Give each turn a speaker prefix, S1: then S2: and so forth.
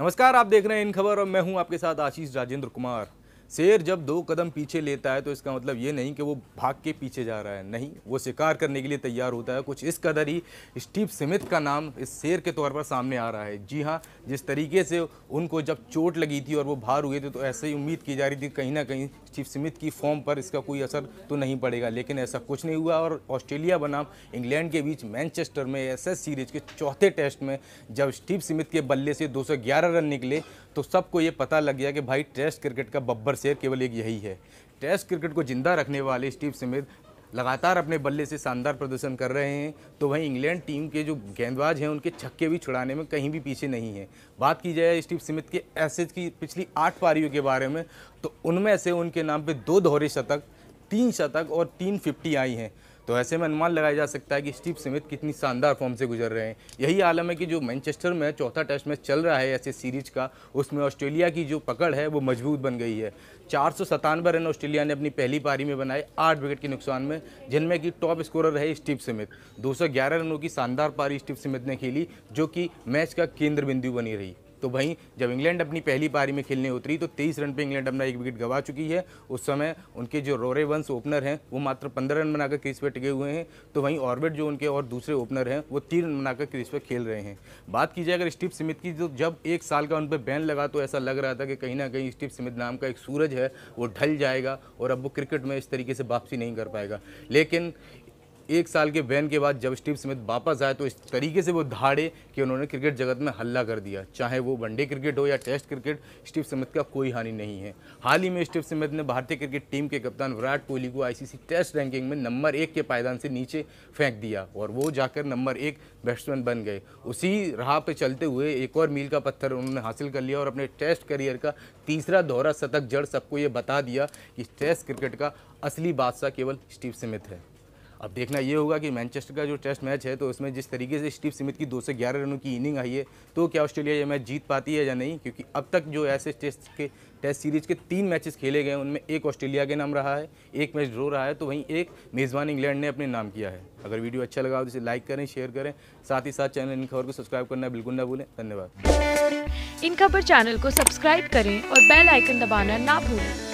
S1: नमस्कार आप देख रहे हैं इन खबर और मैं हूं आपके साथ आशीष राजेंद्र कुमार शेर जब दो कदम पीछे लेता है तो इसका मतलब ये नहीं कि वो भाग के पीछे जा रहा है नहीं वो शिकार करने के लिए तैयार होता है कुछ इस कदर ही स्टीव स्मिथ का नाम इस शेर के तौर पर सामने आ रहा है जी हाँ जिस तरीके से उनको जब चोट लगी थी और वो बाहर हुए थे तो ऐसे ही उम्मीद की जा रही थी कहीं ना कहीं स्टीव स्मिथ की फॉर्म पर इसका कोई असर तो नहीं पड़ेगा लेकिन ऐसा कुछ नहीं हुआ और ऑस्ट्रेलिया बनाम इंग्लैंड के बीच मैनचेस्टर में एस सीरीज के चौथे टेस्ट में जब स्टीव स्मिथ के बल्ले से दो रन निकले तो सबको ये पता लग गया कि भाई टेस्ट क्रिकेट का बब्बर शेर केवल एक यही है टेस्ट क्रिकेट को जिंदा रखने वाले स्टीव स्मिथ लगातार अपने बल्ले से शानदार प्रदर्शन कर रहे हैं तो वहीं इंग्लैंड टीम के जो गेंदबाज हैं उनके छक्के भी छुड़ाने में कहीं भी पीछे नहीं है बात की जाए स्टीव स्मिथ के एसेज की पिछली आठ पारियों के बारे में तो उनमें से उनके नाम पे दो दोहरे शतक तीन शतक और तीन फिफ्टी आई हैं तो ऐसे में अनुमान लगाया जा सकता है कि स्टीव स्मिथ कितनी शानदार फॉर्म से गुजर रहे हैं यही आलम है कि जो मैनचेस्टर में चौथा टेस्ट मैच चल रहा है ऐसे सीरीज का उसमें ऑस्ट्रेलिया की जो पकड़ है वो मजबूत बन गई है चार सौ सतानवे रन ऑस्ट्रेलिया ने अपनी पहली पारी में बनाए आठ विकेट के नुकसान में जिनमें कि टॉप स्कोरर रहे स्टीव स्मिथ दो रनों की शानदार पारी स्टीव स्मिथ ने खेली जो कि मैच का केंद्र बिंदु बनी रही तो वहीं जब इंग्लैंड अपनी पहली पारी में खेलने उतरी तो तेईस रन पर इंग्लैंड अपना एक विकेट गवा चुकी है उस समय उनके जो रोरे वंश ओपनर हैं वो मात्र पंद्रह रन बनाकर क्रिस पर टिके हुए हैं तो वहीं ऑर्बिट जो उनके और दूसरे ओपनर हैं वो तीन रन बनाकर क्रिस पर खेल रहे हैं बात की जाए अगर स्टीव स्मिथ की तो जब एक साल का उन पर बैन लगा तो ऐसा लग रहा था कि कहीं ना कहीं स्टीव स्मिथ नाम का एक सूरज है वो ढल जाएगा और अब वो क्रिकेट में इस तरीके से वापसी नहीं कर पाएगा लेकिन एक साल के बैन के बाद जब स्टीव स्मिथ वापस आए तो इस तरीके से वो धाड़े कि उन्होंने क्रिकेट जगत में हल्ला कर दिया चाहे वो वनडे क्रिकेट हो या टेस्ट क्रिकेट स्टीव स्मिथ का कोई हानि नहीं है हाल ही में स्टीव स्मिथ ने भारतीय क्रिकेट टीम के कप्तान विराट कोहली को आईसीसी टेस्ट रैंकिंग में नंबर एक के पायदान से नीचे फेंक दिया और वो जाकर नंबर एक बैट्समैन बन गए उसी राह पर चलते हुए एक और मील का पत्थर उन्होंने हासिल कर लिया और अपने टेस्ट करियर का तीसरा दोहरा शतक जड़ सबको ये बता दिया कि टेस्ट क्रिकेट का असली बादशाह केवल स्टीव स्मिथ है अब देखना ये होगा कि मैनचेस्टर का जो टेस्ट मैच है तो उसमें जिस तरीके से स्टीव स्मिथ की दो से ग्यारह रनों की इनिंग आई है तो क्या ऑस्ट्रेलिया ये मैच जीत पाती है या नहीं क्योंकि अब तक जो ऐसे टेस्ट के टेस्ट सीरीज के तीन मैचेस खेले गए उनमें एक ऑस्ट्रेलिया के नाम रहा है एक मैच ड्रो रहा है तो वहीं एक मेज़बान इंग्लैंड ने अपने नाम किया है अगर वीडियो अच्छा लगा तो इसे लाइक करें शेयर करें साथ ही साथ चैनल इन खबर को सब्सक्राइब करना बिल्कुल ना भूलें धन्यवाद इन खबर चैनल को सब्सक्राइब करें और बेल आइकन दबाना ना भूलें